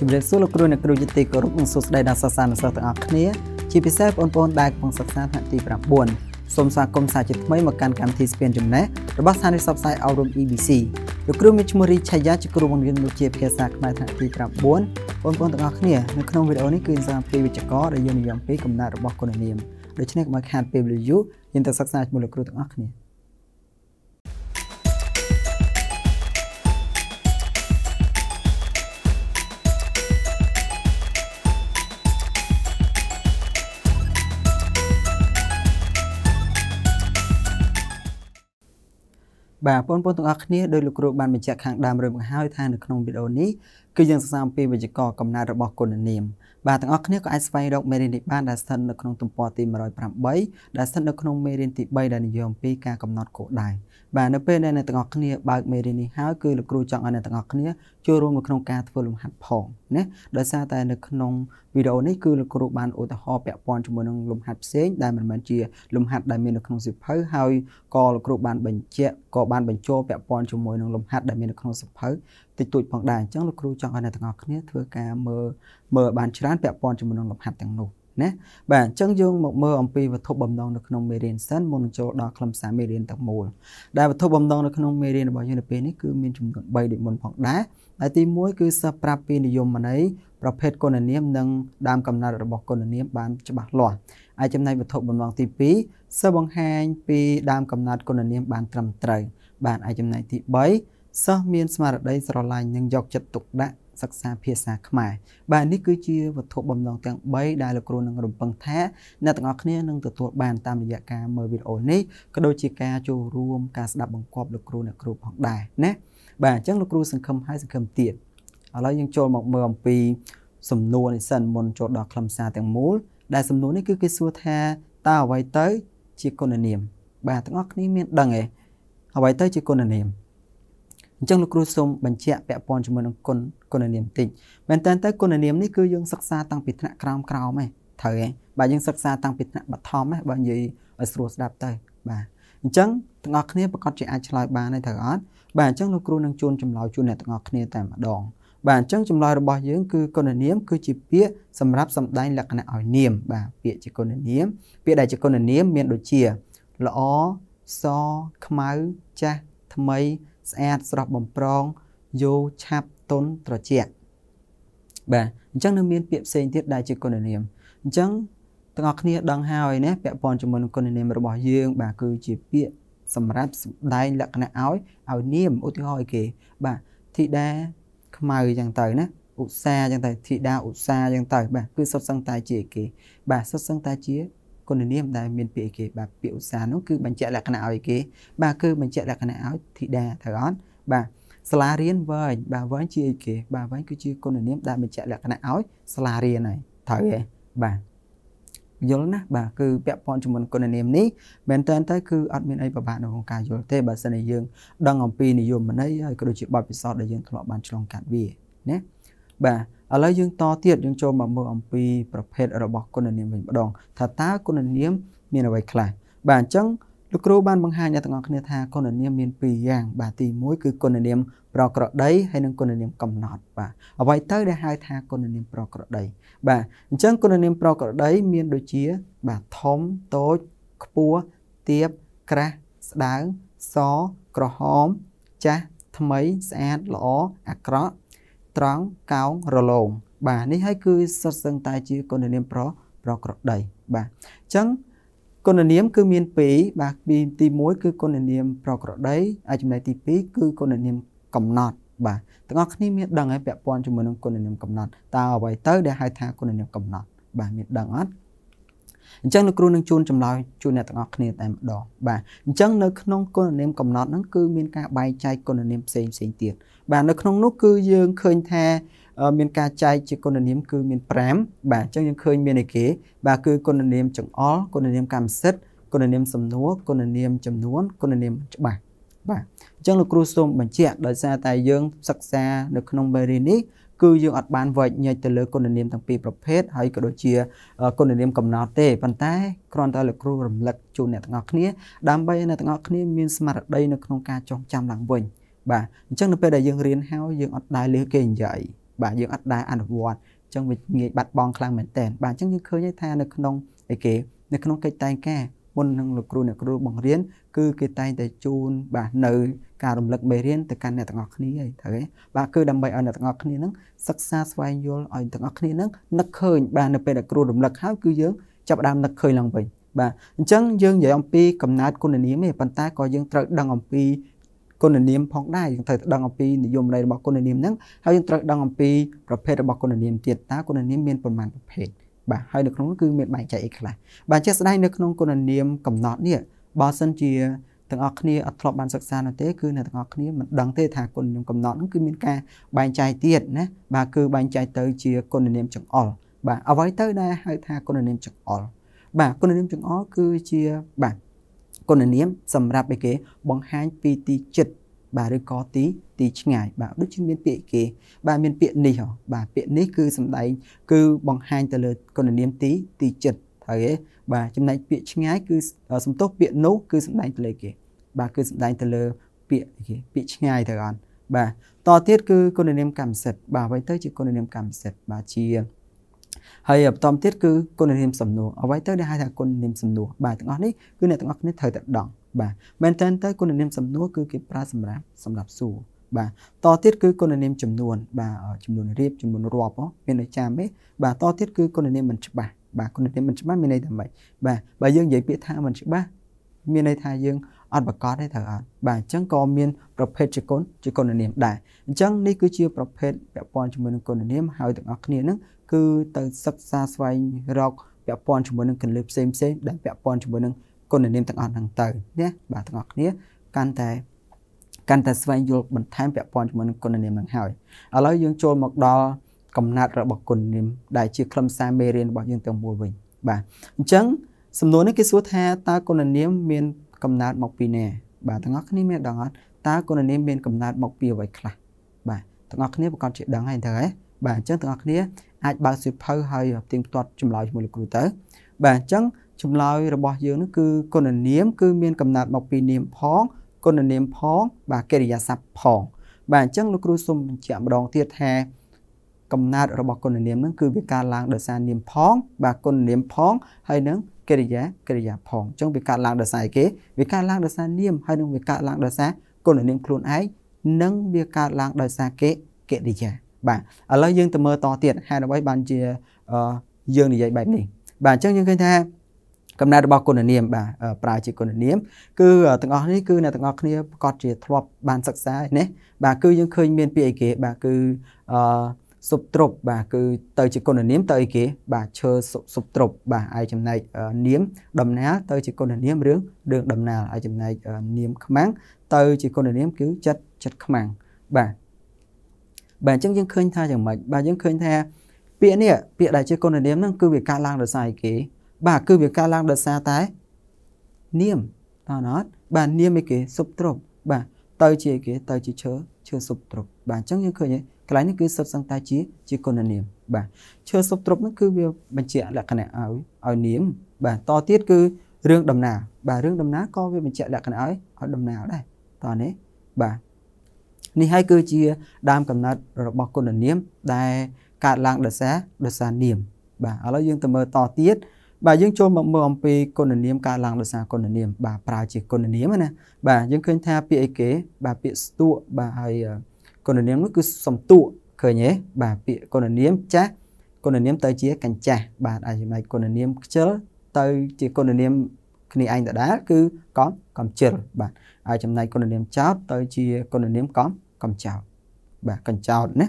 ជំរាបសួរលោកគ្រូអ្នកគ្រូជាទីគោរពនិងសួស្តីដល់សិស្សានុសិស្សទាំងអស់គ្នា ជាពិសេសបងប្អូនដែលកំពុងសិក្សាថ្នាក់ទី9សូមស្វាគមន៍សាជាថ្មីមកកាន់កម្មវិធីស្ពានចំណេះរបស់ស្ថានីយ៍ផ្សព្វផ្សាយអប់រំ EBC លោកគ្រូមានឈ្មោះរីឆាយាជាគ្រូបង្រៀនមុខជាភាសាខ្មែរថ្នាក់ទី9បងប្អូនទាំងអស់គ្នានៅក្នុងវីដេអូនេះគឺសារពីវិជ្ជករដែលយើងនិយាយអំពីកំណត់របស់គុណនាមដូច្នេះកុំឲ្យខាតពេលវេលាយូរយើងទៅសិក្សាជាមួយលោកគ្រូទាំងអស់គ្នាបាទបងប្អូនទាំងអស់គ្នាដោយលោកគ្រូបានបញ្ជាក់ខាងដើមរឿងមកហើយថានៅក្នុងវីដេអូនេះគឺយើងសិក្សាអំពីវេយ្យាករណ៍កំណើតរបស់គុណនាមបាទទាំងអស់គ្នាក៏អាចស្វែងរកមេរៀននេះបានដែលស្ថិតនៅក្នុងទំព័រទី108ដែលស្ថិតនៅក្នុងមេរៀនទី3ដែលនិយាយអំពីការកំណត់គោលដៅបាទនៅពេលដែលអ្នកទាំងអស់គ្នាបើកមេរៀននេះហើយគឺលោកគ្រូចង់ឲ្យអ្នកទាំងអស់គ្នាចូលរួមនៅក្នុងការធ្វើលំហាត់ផងណាដោយសារតែនៅក្នុងវីដេអូនេះគឺលោកគ្រូបានឧទាហរណ៍ពាក់ព័ន្ធជាមួយនឹងលំហាត់ផ្សេងដែលមិនមែនជា លំហាត់ដែលមាននៅក្នុងសៀវភៅហើយក៏លោកគ្រូបានបញ្ជាក់ក៏បានបញ្ចូលពាក់ព័ន្ធជាមួយនឹងលំហាត់ដែលមាននៅក្នុងសៀវភៅតិចតួចផងដែរអញ្ចឹងលោកគ្រូចង់ឲ្យអ្នកទាំងអស់គ្នាធ្វើការមើលមើលបានច្រើនពាក់ព័ន្ធជាមួយនឹងលំហាត់ទាំងនោះណាបាទអញ្ចឹងយើងមកមើលអំពីវត្ថុបំណងនៅក្នុងមេរៀនសិនមុននឹងចូលដល់ខ្លឹមសារមេរៀនទាំងមូលដែលវត្ថុបំណងនៅក្នុងមេរៀនរបស់យើងនៅពេលនេះគឺមានចំនួន3ដូចមុនផងដែរហើយទី1គឺសិស្សប្រាប់ពីនិយមន័យប្រភេទគុណនាមនិងដើមកំណត់របស់គុណនាមបានច្បាស់លាស់ហើយចំណែកវត្ថុបំណងទី2សិស្សបង្ហាញ ពីដើមកំណត់គុណនាម បានត្រឹមត្រូវបាទហើយចំណែកទី3សិស្សមានស្មារតីស្រឡាញ់និងយកចិត្តទុកដាក់សិក្សាភាសាខ្មែរបាទនេះគឺជាវត្ថុបំណងទាំង3ដែលលោកគ្រូនឹងរំពឹងថាអ្នកទាំងអស់គ្នានឹងទទួលបានតាមរយៈការមើលវីដេអូនេះក៏ដូចជាការចូលរួមការស្ដាប់បង្គាប់លោកគ្រូអ្នកគ្រូផងដែរណាបាទអញ្ចឹងលោកគ្រូសង្ឃឹមហើយសង្ឃឹមទៀតឥឡូវយើងចូលមកមើលអំពី សំណួរនេះសិនមុនចូលដល់ខ្លឹមសារទាំងមូលដែលសំណួរនេះគឺគេសួរថាតើអ្វីទៅជាគុណនាម បាទទាំងអស់គ្នាមានដឹងទេអ្វីទៅជាគុណនាមអញ្ចឹងលោកគ្រូសូមបញ្ជាក់ពាក់ព័ន្ធជាមួយនឹងគុណគុណនាមតិចមែនតើតើគុណនាមនេះគឺយើងសិក្សាតាំងពីថ្នាក់ក្រោមក្រោមឯងត្រូវឯងបាទយើងសិក្សាតាំងពីថ្នាក់បឋមឯងបើនិយាយឲ្យស្រួលស្ដាប់ទៅ បាទអញ្ចឹងទាំងអស់គ្នាប្រកាសជាអាចឆ្លើយបានហើយត្រូវអត់បាទអញ្ចឹងលោកគ្រូនឹងជួនចម្លើយជូនអ្នកទាំងអស់គ្នាតែម្ដងបាទអញ្ចឹងចម្លើយរបស់យើងគឺគុណនាម គឺជាពាក្យសម្រាប់សម្ដែងលក្ខណៈឲ្យនាម បាទពាក្យជាគុណនាម ពាក្យដែលជាគុណនាមមានដូចជាល្អសខ្មៅចាស់ថ្មីស្អាតស្រស់បំប្រងយោឆាប់ទន់ត្រជាក់បាទអញ្ចឹងនៅមានពាក្យផ្សេងទៀតដែលជាគុណនាមអញ្ចឹងទាំងអស់គ្នាដឹងហើយណា ពាក់ព័ន្ធជាមួយនឹងគុណនាមរបស់យើង បាទគឺជាពាក្យសម្រាប់សម្ដែងលក្ខណៈឲ្យឲ្យនាមឧទាហរណ៍គេ បាទធីតាខ្មៅអញ្ចឹងទៅណាឧស្សាហ៍អញ្ចឹងទៅធីតាឧស្សាហ៍អញ្ចឹងទៅបាទគឺសុទ្ធសឹងតែជាគេ បាទសុទ្ធសឹងតែជាគុណនាមដែលមានពាក្យគេបាទពាក្យឧស្សាហ៍នោះគឺបញ្ជាក់លក្ខណៈឲ្យគេបាទគឺបញ្ជាក់លក្ខណៈឲ្យធីតាត្រូវអត់បាទសាលារៀនវែងបាទវែងជាអីគេបាទវែងគឺជាគុណនាមដែលបញ្ជាក់លក្ខណៈឲ្យសាលារៀនហើយត្រូវទេបាទយល់ណាបាទគឺពាក់ព័ន្ធជាមួយគុណនាមនេះមែនតើទៅគឺអត់មានអីពិបាកនៅក្នុងការយល់ទេបើសិនជាយើងដឹងអំពីនិយមន័យហើយក៏ដូចជាបទពិសោធន៍ដែលយើងធ្លាប់បានឆ្លងកាត់វាណាបាទឥឡូវយើងតទៀតយើងចូលមកមើលអំពីប្រភេទរបស់គុណនាមវិញម្ដង ថាតើគុណនាមមានអ្វីខ្លះបាទអញ្ចឹងលោកគ្រូបានបង្ហាញអ្នកទាំងអស់គ្នាថាគុណនាមមាន2យ៉ាងបាទទី1គឺគុណនាម ប្រក្រតីហើយនិងគុណនាមកំណត់បាទអ្វីទៅដែលហៅថាគុណនាមប្រក្រតីបាទអញ្ចឹងគុណនាមប្រក្រតីមានដូចជា បាទធំតូចខ្ពស់ទាបក្រាស់ស្ដើងសក្រហមចាស់ថ្មីស្អាតល្អអាក្រក់ត្រង់កោងរលោងបាទនេះហើយគឺសុទ្ធសឹងតែជាគុណនាមប្រប្រក្រដីបាទអញ្ចឹងគុណនាម គឺមាន2បាទទី1គឺគុណនាមប្រក្រដីហើយចំណែកទី2គឺគុណនាមកំណត់បាទទាំងអស់គ្នាមានដឹងហើយពាក់ព័ន្ធជាមួយនឹងគុណនាមកំណត់តើអ្វីទៅដែលហៅថាគុណនាមកំណត់ បាទមានដឹងអត់អញ្ចឹងលោកគ្រូនឹងជួនចម្លើយជូនអ្នកទាំងអស់គ្នាតែម្ដងបាទអញ្ចឹងនៅក្នុងគុណនាមកំណត់ហ្នឹងគឺមានការបែងចែកគុណនាមផ្សេងផ្សេងទៀតបាទនៅក្នុងនោះគឺយើងឃើញថាមានការចែកជាគុណនាមគឺមាន5បាទអញ្ចឹងយើងឃើញមានឯគេបាទគឺគុណនាមចង្អល់គុណនាមកម្មសិទ្ធិគុណនាមសំណួរគុណនាមចំនួនគុណនាមច្បាស់បាទអញ្ចឹងលោកគ្រូសូមបញ្ជាក់ដោយសារតែយើងសិក្សានៅក្នុងបេរីនេះគឺយើងអត់បានវែកញែកទៅលើគុណនាមទាំងពីរប្រភេទហើយក៏ដូចជាគុណនាមកំណត់ទេប៉ុន្តែគ្រាន់តែលោកគ្រូរំលឹកជូនអ្នកទាំងអស់គ្នា ដើម្បីអ្នកទាំងអស់គ្នាមានស្មារតីនៅក្នុងការចងចាំឡើងវិញបាទអញ្ចឹងនៅពេលដែលយើងរៀនហើយយើងអត់ដែរលឺគេនិយាយបាទយើងអត់ដែរអនុវត្តអញ្ចឹងវាងាយបាត់បង់ខ្លាំងមែនតើបាទអញ្ចឹងយើងឃើញថានៅក្នុងអីគេ នៅក្នុងកិច្ចតែងការមុននឹងលោកគ្រូអ្នកគ្រូបង្រៀនគឺគេតែងតែជូនបាទនៅការរំលឹកមេរៀនទៅកាន់អ្នកទាំងអស់គ្នាហើយត្រូវទេបាទគឺដើម្បីឲ្យអ្នកទាំងអស់គ្នានឹងសិក្សាស្វែងយល់ឲ្យទាំងអស់គ្នានឹងនឹកឃើញបាទនៅពេលដែលគ្រូរំលឹកហើយគឺយើងចាប់ផ្ដើមនឹកឃើញឡើងវិញបាទអញ្ចឹងយើងនិយាយអំពីកំណើតគុណនាមទេប៉ុន្តែក៏យើងត្រូវដឹងអំពីគុណនាមផងដែរយើងត្រូវដឹងអំពីនិយមន័យរបស់គុណនាមហ្នឹងហើយយើងត្រូវដឹងអំពីប្រភេទរបស់គុណនាមទៀតតើគុណនាមមានប្រមាណប្រភេទបាទហើយនៅក្នុងនោះគឺមានបែងចែកអីខ្លះបាទជាក់ស្ដែងនៅក្នុងគុណនាមកំណត់នេះបើសិនជាទាំងអស់គ្នាអត់ធ្លាប់បានសិក្សានោះទេគឺអ្នកទាំងអស់គ្នាមិនដឹងទេថាគុណនិយមកំណត់ហ្នឹងគឺមានការបែងចែកទៀតណាបាទគឺបែងចែកទៅជាគុណនិយមចង្អុលបាទអ្វីទៅដែលហៅថាគុណនិយមចង្អុលបាទគុណនិយមចង្អុលគឺជាបាទគុណនាមសម្រាប់ឯគេបង្ហាញពីទីចិត្តបាទឬក៏ទីទីឆ្ងាយបាទដូចជាមានពាក្យគេបាទមានពាក្យនេះហ៎បាទពាក្យនេះគឺសំដែងគឺបង្ហាញទៅលើគុណនាមទីទីចិត្តហើយឯបាទចំណែកពាក្យឆ្ងាយគឺសំទោសពាក្យនោះគឺសំដែងទៅលើគេបាទគឺសំដែងទៅលើពាក្យគេពាក្យឆ្ងាយទៅអត់បាទតទៀតគឺគុណនាមកម្មសិទ្ធិបាទអ្វីទៅជាគុណនាមកម្មសិទ្ធិបាទជា ហើយបន្តទៀតគឺគុណនាមសំណួរអ្វីទៅដែលហៅថាគុណនាមសំណួរបាទទាំងអស់នេះគឺអ្នកទាំងអស់គ្នាត្រូវតែដឹងបាទមែនតើទៅគុណនាមសំណួរគឺគេប្រើសម្រាប់សម្រាប់សួរបាទតទៀតគឺគុណនាមចំនួន បាទចំនួនរៀបចំនួនរាប់មានដូចចាំទេបាទតទៀតគឺគុណនាមមិនច្បាស់បាទគុណនាមមិនច្បាស់មានន័យថាម៉េចបាទបើយើងនិយាយពាក្យថាមិនច្បាស់មានន័យថាយើងអត់ប្រកាសទេត្រូវអត់បាទអញ្ចឹងក៏មានប្រភេទជាគុណជាគុណនាមដែរអញ្ចឹងនេះគឺជាប្រភេទពាក់ព័ន្ធជាមួយនឹងគុណនាមហើយទាំងអស់គ្នានឹងគឺទៅសិក្សាស្វែងរកពាក់ព័ន្ធជាមួយនឹងគន្លឹះផ្សេងផ្សេងដែលពាក់ព័ន្ធជាមួយនឹងគុណនាមទាំងអស់ហ្នឹងទៅណាបាទទាំងអស់គ្នាកាន់តែកាន់តែស្វែងយល់បន្ថែមពាក់ព័ន្ធជាមួយនឹងគុណនាមហ្នឹងហើយឥឡូវយើងចូលមកដល់កំណត់របស់គុណនាមដែលជាខ្លឹមសារមេរៀនរបស់យើងទាំងមូលវិញ បាទអញ្ចឹង សំណួរនេះគេសួរថាតើគុណនាមមានកំណើតមកពីណាបាទទាំងអស់គ្នាមានដឹងអត់តើគុណនាមមានកំណើតមកពីអ្វីខ្លះបាទទាំងអស់គ្នាប្រកាសជាដឹងហើយទៅហ៎បាទអញ្ចឹងទាំងអស់គ្នាអាចបើកសៀវភៅហើយផ្ទៀងផ្ទាត់ចម្លើយជាមួយលោកគ្រូទៅបាទអញ្ចឹងចម្លើយរបស់យើងនោះគឺគុណនាម គឺមានកំណត់មកពីនាមផងគុណនាមផង បាទកិរិយាសព្ទផងបាទអញ្ចឹងលោកគ្រូសូមបញ្ជាក់ម្ដងទៀតថាកំណត់របស់គុណនាមនឹងគឺវាកើតឡើងដោយសារនាមផង បាទគុណនាមផងហើយនឹងកិរិយាកិរិយាផងអញ្ចឹងវាកើតឡើងដោយសារអីគេវាកើតឡើងដោយសារនាមហើយនឹងវាកើតឡើងដោយសារគុណនាមខ្លួនឯងនិងវាកើតឡើងដោយសារគេកិរិយាបាទឥឡូវយើងទៅមើលតទៀតហេតុអ្វីបានជាយើងនិយាយបែបនេះ បាទអញ្ចឹងយើងឃើញថាកំណែរបស់គុណនាមបាទប្រើជាគុណនាម គឺទាំងអស់នេះគឺអ្នកទាំងអស់គ្នាប្រកាសជាធ្លាប់បានសិក្សានេះបាទគឺយើងឃើញមានពាក្យអីគេបាទគឺអឺសុបទ្រពបាទគឺទៅជាគុណនាមទៅអីគេបាទឈើសុបទ្រពបាទឯចំណែកនាមដំណាលទៅជាគុណនាមរឿងរឿងដំណាលឯចំណែកនាមខ្មាំងទៅជាគុណនាមគឺចិត្តចិត្តខ្មាំងបាទបាទអញ្ចឹងយើងឃើញថាយ៉ាងម៉េចបាទយើងឃើញថា ពាក្យនេះពាក្យដែលជាគុណនាមហ្នឹងគឺវាកើតឡើងដោយសារអីគេបាទគឺវាកើតឡើងដោយសារតែនាមតើអត់បាទនាមអីគេសុបទ្រពបាទទៅជាគេទៅជាឈើឈើសុបទ្រពបាទអញ្ចឹងយើងឃើញកន្លែងនេះគឺសុទ្ធសឹងតែជាជាគុណនាមបាទឈើសុបទ្រពហ្នឹងគឺវាបញ្ជាក់លក្ខណៈឲ្យឲ្យនាមបាទតទៀតគឺរឿងដំណាបាទរឿងដំណាក៏វាបញ្ជាក់លក្ខណៈឲ្យឲ្យដំណាដែរតនេះបាទនេះហើយគឺជាដើមកំណត់របស់គុណនាមដែលកើតឡើងដោយសារដោយសារនាមបាទឥឡូវយើងទៅមើលតទៀតបាទយើងចូលមកមើលអំពីគុណនាមកើតឡើងដោយសារគុណនាមបាទប្រើជាគុណនាមណាបាទយើងឃើញថាពាក្យអីគេបាទពាក្យស្ទួកបាទហើយគុណនាមនោះគឺសំទក់ឃើញទេបាទពាក្យគុណនាមចាស់គុណនាមទៅជាកញ្ចាស់បាទអាចចំណែកគុណនាមខ្ជិលទៅជាគុណនាមគ្នាឯងដដែលគឺកំកំជិលបាទអាចចំណែកគុណនាមចោតទៅជាគុណនាមកំកំចោតបាទកញ្ចោតណា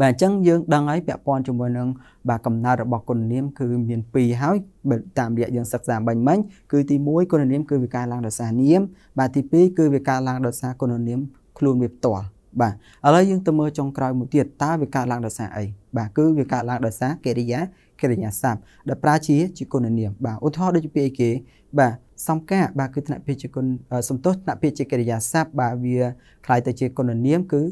បាទអញ្ចឹងយើងដឹងហើយពាក់ព័ន្ធជាមួយនឹងបាទកំណត់របស់គុណនាមគឺមាន2ហើយបើតាមរយៈយើងសិក្សាបាញ់មិញគឺទី1គុណនាមគឺវាការឡើងដោយសារនាមបាទទី2គឺវាការឡើងដោយសារគុណនាមខ្លួនវាផ្ទាល់បាទឥឡូវយើងទៅមើលចុងក្រោយមួយទៀតតើវាកើតឡើងដោយសារអីបាទគឺវាកើតឡើងដោយសារកិរិយាកិរិយាសព្ទដែលប្រើជាជាគុណនាម បាទឧទាហរណ៍ដូចជាពាក្យអីគេបាទសំកាបាទគឺថ្នាក់ពាក្យជាគុណសំទោសថ្នាក់ពាក្យជាកិរិយាសព្ទបាទវាคล้ายទៅជាគុណនាមគឺ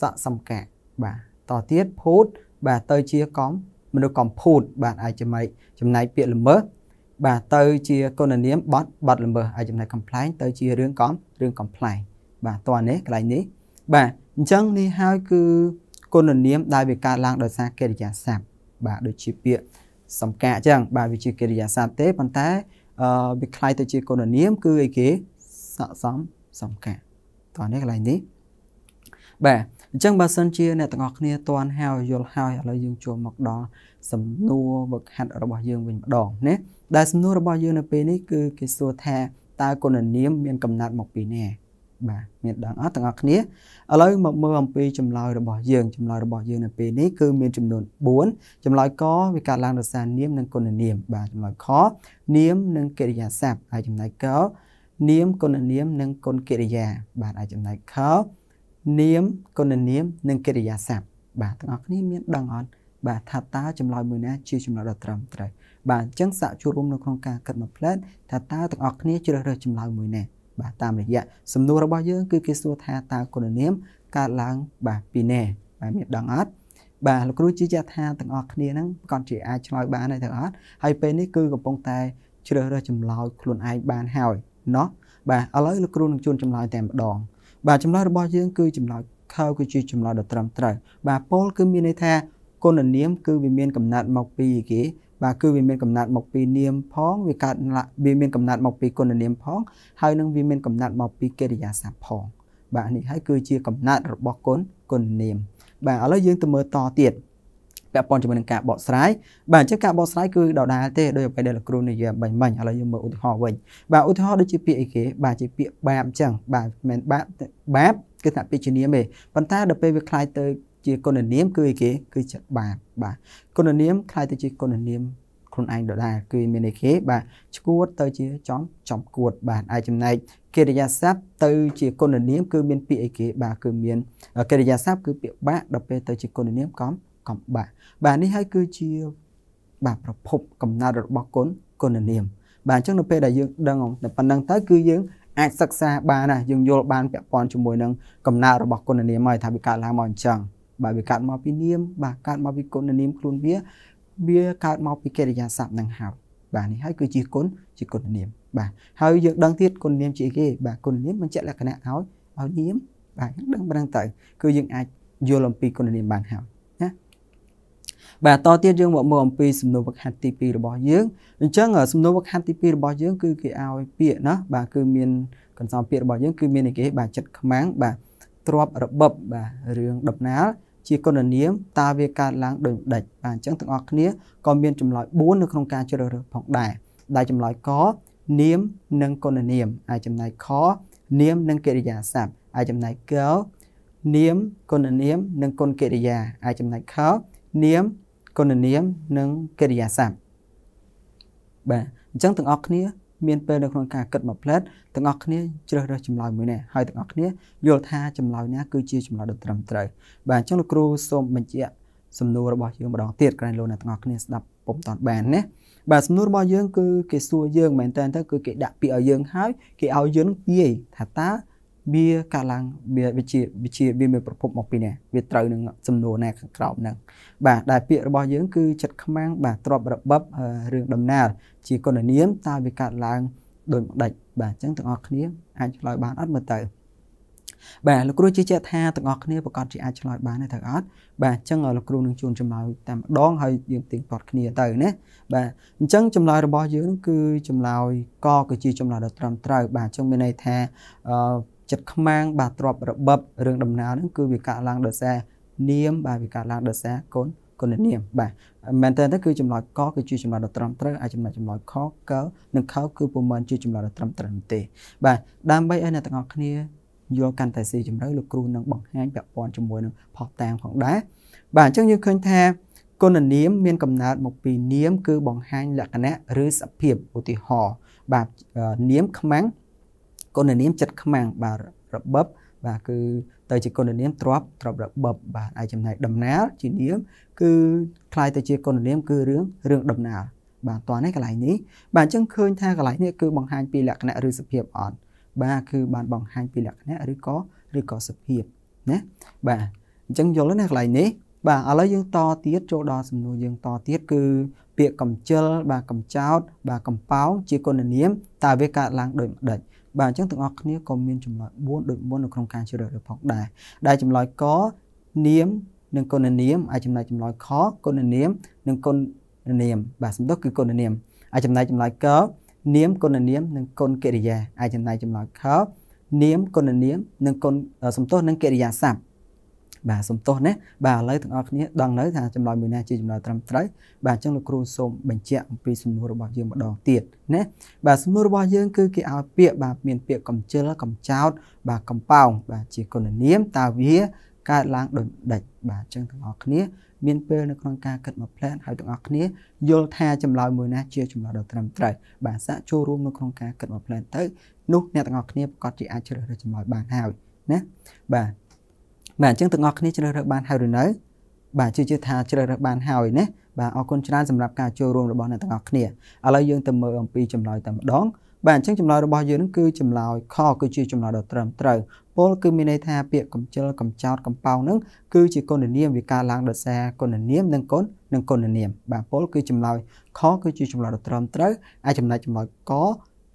ស័កសំកាបាទតទៀតភូតបាទទៅជាកំមនុស្សកំភូតបាទអាចចំណែកចំណែកពាក្យល្មើសបាទទៅជាគុណនាមបត់បត់ល្មើសអាចចំណែកកំ pl ែងទៅជារឿងកំរឿងកំ pl ែងបាទតនេះកន្លែងនេះបាទអញ្ចឹងនេះហើយគឺគុណនាម ដែលវាកើតឡើងដោយសារកិរិយាសព្ទបាទដូចជាពាក្យសំកាកអញ្ចឹងបាទវាជាកិរិយាសព្ទទេប៉ុន្តែអឺវាคล้ายទៅជាគុណនាម គឺអីគេស័កសមសំកាកតោះនេះកន្លែងនេះបាទអញ្ចឹងបើសិនជាអ្នកទាំងអស់គ្នាតន់ហើយយល់ហើយឥឡូវយើងចូលមកដល់សំណួរវឹកហាត់របស់យើងវិញម្ដងណាដែលសំណួររបស់យើងនៅពេលនេះគឺគេសួរថាតើគុណនាមមានកំណត់មកពីណាបាទមានដឹងអត់ទាំងអស់គ្នាឥឡូវមកមើលអំពីចម្លើយរបស់យើងចម្លើយរបស់យើងនៅពេលនេះគឺមានចំនួន4ចម្លើយកវាកាត់ឡើងដោយសារនាមនិងគុណនាមបាទចម្លើយខនាម និងកិរិយាសព្ទហើយចំណែកកនាមគុណនាមនិងគុណកិរិយាបាទហើយចំណែកខនាមគុណនាមនិងកិរិយាសព្ទបាទទាំងអស់គ្នាមានដឹងអត់បាទថាតើចម្លើយមួយណាជាចម្លើយដ៏ត្រឹមត្រូវបាទអញ្ចឹងសាកចូលរួមនៅក្នុងការគិតមួយផ្លែតថាតើទាំងអស់គ្នាជ្រើសរើសចម្លើយមួយណាបាទតាមរយៈសំណួររបស់យើងគឺគេសួរថាតើគុណនាមកើតឡើងបាទពីណាបាទមានដឹងអត់បាទលោកគ្រូជឿជាក់ថាទាំងអស់គ្នាហ្នឹងគាត់ជាអាចឆ្លើយបានហើយទាំងអស់ហើយពេលនេះគឺកំពុងតែជ្រើសរើសចម្លើយខ្លួនឯងបានហើយណោះបាទឥឡូវលោកគ្រូនឹងជូនចម្លើយតែម្ដងបាទចម្លើយរបស់យើងគឺចម្លើយខើគឺជាចម្លើយដ៏ត្រឹមត្រូវ បាទពោលគឺមានន័យថាគុណនាមគឺវាមាន កំណត់មកពីគេបាទគឺវាមានកំណត់មកពីនាមផងវាកើតវាមានកំណត់មក ពីគុណនាមផងហើយនឹងវាមានកំណត់មកពីកិរិយាសព្ទផង បាទនេះហើយគឺជាកំណត់របស់គុណគុណនាម បាទឥឡូវយើងទៅមើលតទៀតពាក់ព័ន្ធជាមួយនឹងការបកស្រាយបាទអញ្ចឹងការបកស្រាយគឺដដាលទេដោយអ្វីដែលលោកគ្រូនិយាយបាញ់មិញឥឡូវយើងមើលឧទាហរណ៍វិញ បាទឧទាហរណ៍ដូចជាពាក្យអីគេបាទជាពាក្យបាបអញ្ចឹងបាទមិនបាបបាបគឺថាពាក្យជានាមទេប៉ុន្តែដល់ពេលវាคล้ายទៅជាគុណនាមគឺអីគេគឺជាបាបបាទគុណនាមខ្ល้ายទៅជាគុណនាមខ្លួនឯងដដែលគឺមានអីគេបាទឈួតទៅជាចំចំគួតបាទអាចចំណែកកិរិយាសព្ទទៅជាគុណនាម គឺមានពាក្យអីគេបាទគឺមានកិរិយាសព្ទគឺពាក្យបាក់ដល់ពេលទៅជាគុណនាមកំកំបាក់បាទនេះហើយគឺជាបាទប្រភពកំណត់របស់គុណគុណនាម បាទអញ្ចឹងនៅពេលដែលយើងដឹងតែប៉ុណ្្នឹងទៅគឺយើងអាចសិក្សាបានណាយើងយល់បានពាក់ព័ន្ធជាមួយនឹងកំណត់របស់គុណនាមហើយថាវាកើតឡើងមកអញ្ចឹងបាទវាកើតមកពីនាម បាទកើតមកពីគុណនាមខ្លួនវា វាកើតមកពីកិរិយាសព្ទនឹងហើយបាទនេះហើយគឺជាគុណជាគុណនាមបាទហើយយើងដឹងទៀតគុណនាមជាគេបាទគុណនាមបញ្ជាក់លក្ខណៈឲ្យឲ្យនាមបាទយើងដឹងប៉ុណ្ណឹងទៅគឺយើងអាចយល់អំពីគុណនាមបានហើយណាបាទតទៀតយើងមកមើលអំពីសំណួរវឹកហាត់ទី2របស់យើងអញ្ចឹងសំណួរវឹកហាត់ទី2របស់យើង គឺគេឲ្យពាក្យណាបាទគឺមានកន្សោមពាក្យរបស់យើង គឺមានគេ បាទចិត្តខ្មាំងបាទទ្របរបបបាទរឿងដំណាលជាគុណនាមតើវាកើតឡើងដោយដេចបាទអញ្ចឹងទាំងអស់គ្នាក៏មានចម្លើយ4នៅក្នុងការជ្រើសរើសផងដែរដែលចម្លើយកនាម និងគុណនាមហើយចំណាយខនាមនិងកិរិយាសព្ទហើយចំណាយកនាមគុណនាមនិងគុណកិរិយាហើយចំណាយខនាមគុណនាមនិងកិរិយាសព្ទបាទអញ្ចឹងទាំងអស់គ្នាមានពេលនៅក្នុងការគិតមួយផ្លែតទាំងអស់គ្នាជ្រើសរើសចម្លើយមួយណាហើយទាំងអស់គ្នាយល់ថាចម្លើយណាគឺជាចម្លើយដ៏ត្រឹមត្រូវបាទអញ្ចឹងលោកគ្រូសូមបញ្ជាក់សំណួររបស់យើងម្ដងទៀតក្រែងលោកអ្នកទាំងអស់គ្នាស្ដាប់ពុំតាន់បានណាបាទសំណួររបស់យើងគឺគេសួរយើងមែនតើគឺគេដាក់ពាក្យឲ្យយើងហើយគេឲ្យយើងនឹងទាយថាតើបៀកាឡើងបៀវិជាវិជាវាមានប្រភពមកពីណាវាត្រូវនឹងសំណួរណាខាងក្រោមហ្នឹងបាទដែលពាក្យរបស់យើង គឺចិត្តខ្មាំងបាទទ្របរបបរឿងដំណើរជាគុណនាមតើវាកាត់ឡើងដោយម្ដេចបាទអញ្ចឹងទាំងអស់គ្នាអាចឆ្លើយបានអត់មើលទៅបាទលោកគ្រូជឿជាក់ថាទាំងអស់គ្នាប្រកាសជាអាចឆ្លើយបានទេត្រូវអត់បាទអញ្ចឹងលោកគ្រូនឹងជូនចម្លើយតែម្ដងហើយយើងទៀងទាត់គ្នាទៅណាបាទអញ្ចឹងចម្លើយរបស់យើង គឺចម្លើយកគឺជាចម្លើយដ៏ត្រឹមត្រូវ បាទអញ្ចឹងមានន័យថាអឺចិត្តខ្មាំងបាទទ្របរបបរឿងដំណើរហ្នឹងគឺវាកើតឡើងដោយសារនាមបាទវាកើតឡើងដោយសារកូនកូននាមបាទមែនតើទៅគឺចំណោយកគឺជាចំណោយដ៏ត្រឹមត្រូវអាចចំណោយចំណោយខកនិងខគឺពុំមែនជាចំណោយដ៏ត្រឹមត្រូវទេ បាទដើម្បីឲ្យអ្នកទាំងអស់គ្នាយល់កាន់តែស៊ីជម្រៅលោកគ្រូនឹងបង្ហាញពាក់ព័ន្ធជាមួយនឹងផុសតាងផងដែរបាទអញ្ចឹងយើងឃើញថាគុណនាមមានកំណើតមកពីនាម គឺបង្ហាញលក្ខណៈឬសភាពឧទាហរណ៍បាទនាមខ្មាំងគុណនាមចិត្តខ្មាំងបាទរបបបាទគឺទៅជាគុណនាមទ្របទ្របរបបបាទហើយចំណែកដំណាលជានាមគឺคล้ายទៅជាគុណនាមគឺរឿងរឿងដំណាលបាទតោះនេះកន្លែងនេះបាទអញ្ចឹងឃើញថាកន្លែងនេះគឺបង្ហាញពីលក្ខណៈឬសភាពអត់បាទគឺបានបង្ហាញពីលក្ខណៈឬក៏ឬក៏សភាពណាបាទអញ្ចឹងយល់ណាកន្លែងនេះបាទឥឡូវយើងតទៀតចូលដល់សំណួរយើងតទៀតគឺពាក្យកំជិលបាទកំចោតបាទកំប៉ោងជាគុណនាមតើវាកើតឡើងដោយម្ដេចបាទអញ្ចឹងទាំងអស់គ្នាក៏មានចម្លើយ4ដូចមុននៅក្នុងការជ្រើសរើសផងដែរដែលចម្លើយកនាមនិងគុណនាមអាចចំណាយចម្លើយខគុណនាម និងគុណនាម បាទសំដៅគឺគុណនាមអាចចំណាយចម្លើយកនាមគុណនាមនិងគុណកិរិយាអាចចំណាយចម្លើយខនាមគុណនាមនិងគុណសំដៅនិងកិរិយាសព្ទបាទសុំទោសណាបាទឥឡូវទាំងអស់គ្នាដឹងនៅថាចម្លើយមួយណាជាចម្លើយត្រឹមត្រូវបាទអញ្ចឹងលោកគ្រូសូមបញ្ជាក់អំពីសំណួររបស់យើងម្ដងទៀតណាបាទសំណួររបស់យើង គឺគេឲ្យពាក្យបាទមានពាក្យកំជិលកំចោតបាទកំប៉ោង បាទជាគុណនាមតើវាកើតឡើងដោយដេចបាទអញ្ចឹងទាំងអស់គ្នាមានពេលនៅក្នុងការគិតមកផ្លែនហើយទាំងអស់គ្នាយល់ថាចម្លើយមួយណាជាចម្លើយដ៏ត្រឹមត្រូវបាទសាកចូលរួមនៅក្នុងការគិតមកផ្លែនទៅ នោះអ្នកទាំងអស់គ្នាប្រកាសជាអាចជ្រើសរើសចម្លើយបានហើយណាបាទបាទអញ្ចឹងទាំងអស់គ្នាជ្រើសរើសបានហើយឬនៅបាទជឿជឿថាជ្រើសរើសបានហើយណាបាទអរគុណច្រើនសម្រាប់ការចូលរួមរបស់អ្នកទាំងអស់គ្នាឥឡូវយើងទៅមើលអំពីចម្លើយតែម្ដងបាទអញ្ចឹងចម្លើយរបស់យើងនឹងគឺចម្លើយខគឺជាចម្លើយដ៏ត្រឹមត្រូវពលគឺមានន័យថា ពាក្យកំជិលកំចោតកំប៉ោងនឹងគឺជាគុណនាមវាការឡើងដោយសារគុណនាមនិងគុណនិងគុណនាមបាទពលគឺចម្លើយខគឺជាចម្លើយដ៏ត្រឹមត្រូវអាចចំណែកចម្លើយក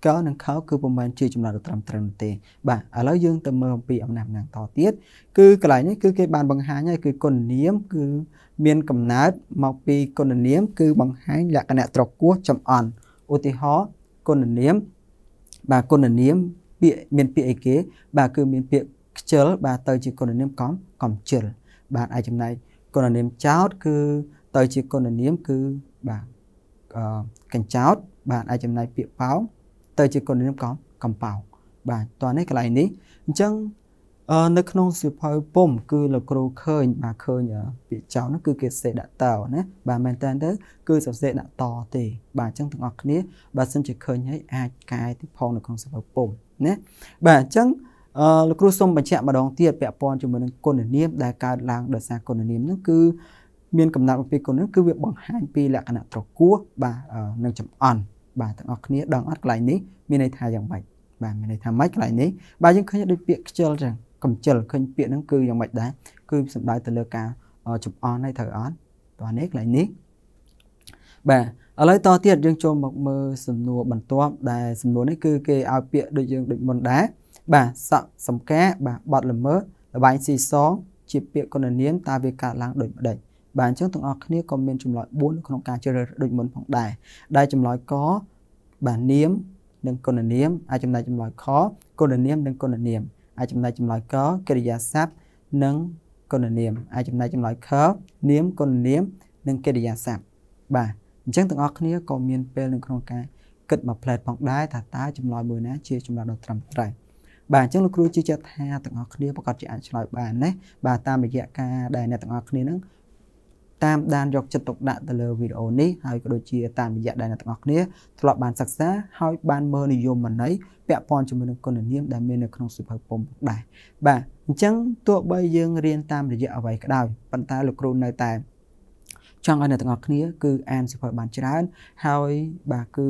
កនិងខោគឺពុំមែនជាចំណុចត្រឹមត្រូវនោះទេ បាទឥឡូវយើងទៅមើលអំពីអំណាចអំណាង តទៀតគឺកន្លែងនេះគឺគេបានបង្ហាញហើយគឺគុណនាម គឺមានកំណើតមកពីគុណនាមគឺបង្ហាញលក្ខណៈត្រកួសចំអន់ឧទាហរណ៍គុណនាមបាទគុណនាមពាក្យមានពាក្យអីគេបាទគឺមានពាក្យខ្ជិលបាទទៅជាគុណនាមកំកំជិលបាទអាចចំណាយគុណនាមចោតគឺទៅជាគុណនាមគឺបាទកញ្ចោតបាទអាចចំណាយពាក្យប៉ោងទៅជាកូនរៀមកំកំប៉ោងបាទតោះនេះកន្លែងនេះអញ្ចឹងនៅក្នុងសៀវភៅពុំគឺលោកគ្រូឃើញបាទឃើញពាក្យចោលនោះគឺគេសរសេរដាក់តោណាបាទមែនតើទៅគឺសរសេរដាក់តទេបាទអញ្ចឹងទាំងអស់គ្នាបើសិនជាឃើញហើយអាចកែទីផងនៅក្នុងសៀវភៅពុំណាបាទអញ្ចឹងអឺលោកគ្រូសូមបញ្ជាក់ម្ដងទៀតពាក់ព័ន្ធជាមួយនឹងគុណនាមដែលកើតឡើងដោយសារគុណនាមហ្នឹងគឺ មានកំណត់អំពីគុណនាមគឺវាបង្ហាញពីលក្ខណៈត្រគោះបាទនឹងចំអន់បាទទាំងអស់គ្នាដឹងអត់កន្លែងនេះមានន័យថាយ៉ាងម៉េចបាទមានន័យថាម៉េចកន្លែងនេះបាទយើងឃើញដូចពាក្យខ្ជិលចឹងកំជិលឃើញពាក្យហ្នឹងគឺយ៉ាងម៉េចដែរគឺសំដៅទៅលើការចំអន់ហើយត្រូវអត់តោះនេះកន្លែងនេះបាទឥឡូវតទៀតយើងចូលមកមើលសំណួរបន្ទាប់ដែលសំណួរនេះគឺគេឲ្យពាក្យដូចយើងដូចមុនដែរបាទសក់សំកាបាទបត់ល្មើលបែងស៊ីសងជាពាក្យកុណនាមតើវាកើតឡើងដូចម្ដេចបាទអញ្ចឹងទាំងអស់គ្នាក៏មានចម្លើយ4ក្នុងការជ្រើសរើសដូចមុនផងដែរដែលចម្លើយកបាទនាមនិងគុណនាមអាចចំណាយចម្លើយខគុណនាមនិងគុណនាមអាចចំណាយចម្លើយកកិរិយាសព្ទនិងគុណនាមអាចចំណាយចម្លើយខនាមគុណនាមនិងកិរិយាសព្ទបាទអញ្ចឹងទាំងអស់គ្នាក៏មានពេលនៅក្នុងការគិតមកផ្លែតផងដែរថាតើចម្លើយមួយណាជាចម្លើយដ៏ត្រឹមត្រូវបាទអញ្ចឹងលោកគ្រូជឿជាក់ថាទាំងអស់គ្នាប្រកាសជាអាចឆ្លើយបានណាបាទតាមរយៈការដែលអ្នកទាំងអស់គ្នានឹងតាមដានយកចិត្តទុកដាក់ទៅលើវីដេអូនេះហើយក៏ដូចជាតាមរយៈដែលអ្នកទាំងអស់គ្នាធ្លាប់បានសិក្សាហើយបានមើលនិយមន័យពាក់ព័ន្ធជាមួយនឹងគុណនាមដែលមាននៅក្នុងសៀវភៅពុំដែរបាទអញ្ចឹងទោះបីយើងរៀនតាមរយៈអ្វីក៏ដោយប៉ុន្តែលោកគ្រូនៅតែចង់ឲ្យអ្នកទាំងអស់គ្នា គឺអានសៀវភៅបានច្រើនហើយបាទគឺ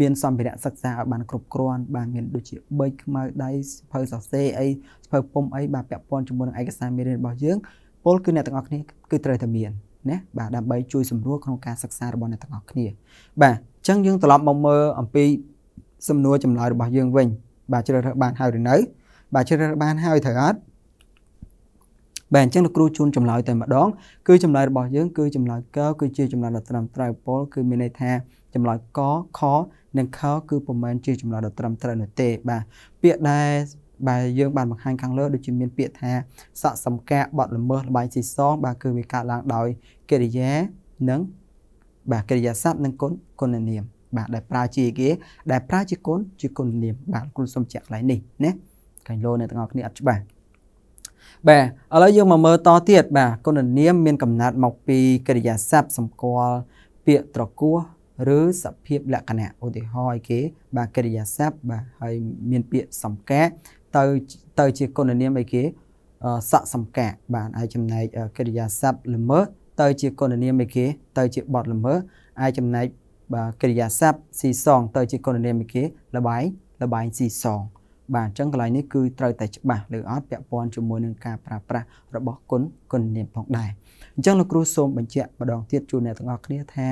មានសម្ភារៈសិក្សាឲ្យបាន គ្រប់គ្រាន់ បាទមានដូចជាប៊ិចខ្មៅដៃសភៅសរសេរអីសភៅពុំអីបាទពាក់ព័ន្ធជាមួយនឹងឯកសារមេរៀនរបស់យើងពលគឺអ្នកទាំងអស់គ្នាគឺត្រូវតែមានណាបាទដើម្បីជួយសម្រួលក្នុងការសិក្សារបស់អ្នកទាំងអស់គ្នា បាទអញ្ចឹងយើងត្រឡប់មកមើលអំពីសំណួរចម្លើយរបស់យើងវិញ បាទជ្រើសរើសបានហើយឬនៅបាទជ្រើសរើសបានហើយត្រូវអត់បាទអញ្ចឹងលោកគ្រូជូនចម្លើយតែម្ដងគឺចម្លើយរបស់យើង គឺចម្លើយកគឺជាចម្លើយដ៏ត្រឹមត្រូវពលគឺមានន័យថាចម្លើយកខនិងខគឺពុំមែនជាចម្លើយដ៏ត្រឹមត្រូវនោះទេ បាទពាក្យដែលដែលយើងបានបង្ហាញខាងលើដូចជាមានពាក្យថាសកសំការបត់ល្មើសលបែងស៊ីសងបាទគឺវាកើតឡើង ដោយកិរិយានិង បាទកិរិយាសព្ទនិងគុណគុណនាម បាទដែលប្រើជាគេដែលប្រើជាគុណជាគុណនាមបាទគ្រូសូមជាក់កន្លែងនេះណាខាងលោអ្នកទាំងអស់គ្នាអត់ច្បាស់បាទឥឡូវយើងមកមើលតទៀតបាទគុណនាមមានកំណត់មកពីកិរិយាសព្ទសម្គាល់ពាក្យត្រកួសឬសភាពលក្ខណៈឧទាហរណ៍គេបាទកិរិយាសព្ទបាទហើយមានពាក្យសំកាកទៅទៅជាគុណនាមអីគេស័កសំកាបានហើយចំណែកកិរិយាសព្ទល្មើសទៅជាគុណនាមអីគេ ទៅជាបទល្មើសហើយចំណែកបាទកិរិយាសព្ទស៊ីសង ទៅជាគុណនាមអីគេលបែងលបែងស៊ីសងបាទអញ្ចឹងកន្លែងនេះគឺត្រូវតែច្បាស់ឬអត់ពាក់ព័ន្ធជាមួយនឹងការប្រើប្រាស់របស់គុណគុណនាមផងដែរអញ្ចឹងលោកគ្រូសូមបញ្ជាក់ម្ដងទៀតជូនអ្នកទាំងអស់គ្នាថា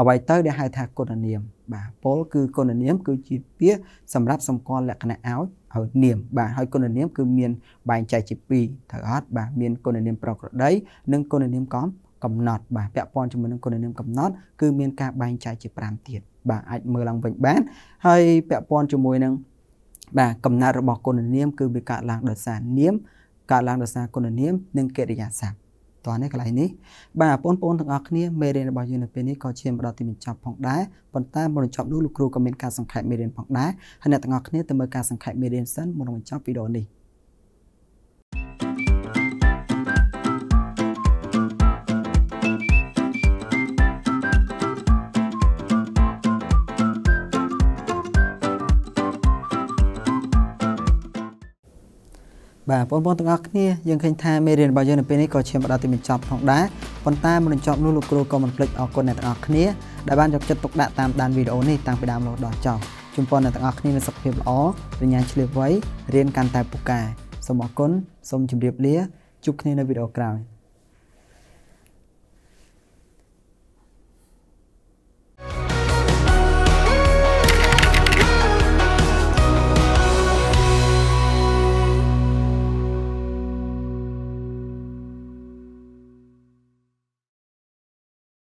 អ្វីទៅដែលហៅថាគុណនាម បាទពលគឺគុណនាម គឺជាពាក្យសម្រាប់សម្គាល់លក្ខណៈឲ្យហើយនាមបាទហើយគុណនាម គឺមានបែងចែកជា2ត្រូវអត់បាទមានគុណនាមប្រក្រតីនិងគុណនាមកំកំណត់បាទពាក់ព័ន្ធជាមួយនឹងគុណនាមកំណត់គឺមានការបែងចែកជា5ទៀតបាទអាចមើលឡើងវិញបានហើយពាក់ព័ន្ធជាមួយនឹងបាទកំណត់របស់គុណនាម គឺវាកើតឡើងដោយសារនាមកើតឡើងដោយសារគុណនាម និងកិរិយាសព្ទតោះនេះកន្លែងនេះបាទបងប្អូនទាំងអស់គ្នាមេរៀនរបស់យើងនៅពេលនេះក៏ឈានមកដល់ទីបញ្ចប់ផងដែរប៉ុន្តែមុនបញ្ចប់នោះលោកគ្រូក៏មានការសង្ខេបមេរៀនផងដែរហើយអ្នកទាំងអស់គ្នាទៅមើលការសង្ខេបមេរៀនសិនមុននឹងបញ្ចប់វីដេអូនេះបាទបងប្អូនទាំងអស់គ្នាយើងឃើញថាមេរៀនរបស់យើងនៅពេលនេះក៏ឈានមកដល់ទីបញ្ចប់ផងដែរប៉ុន្តែមុននឹងចប់នោះលោកគ្រូក៏មិនភ្លេចអរគុណអ្នកទាំងអស់គ្នាដែលបានយកចិត្តទុកដាក់តាមដានវីដេអូនេះតាំងពីដើមរហូតដល់ចប់ជូនពរអ្នកទាំងអស់គ្នាមានសុខភាពល្អបញ្ញាឆ្លៀតវៃរៀនកាន់តែពូកែសូមអរគុណសូមជម្រាបលាជួបគ្នានៅវីដេអូក្រោយ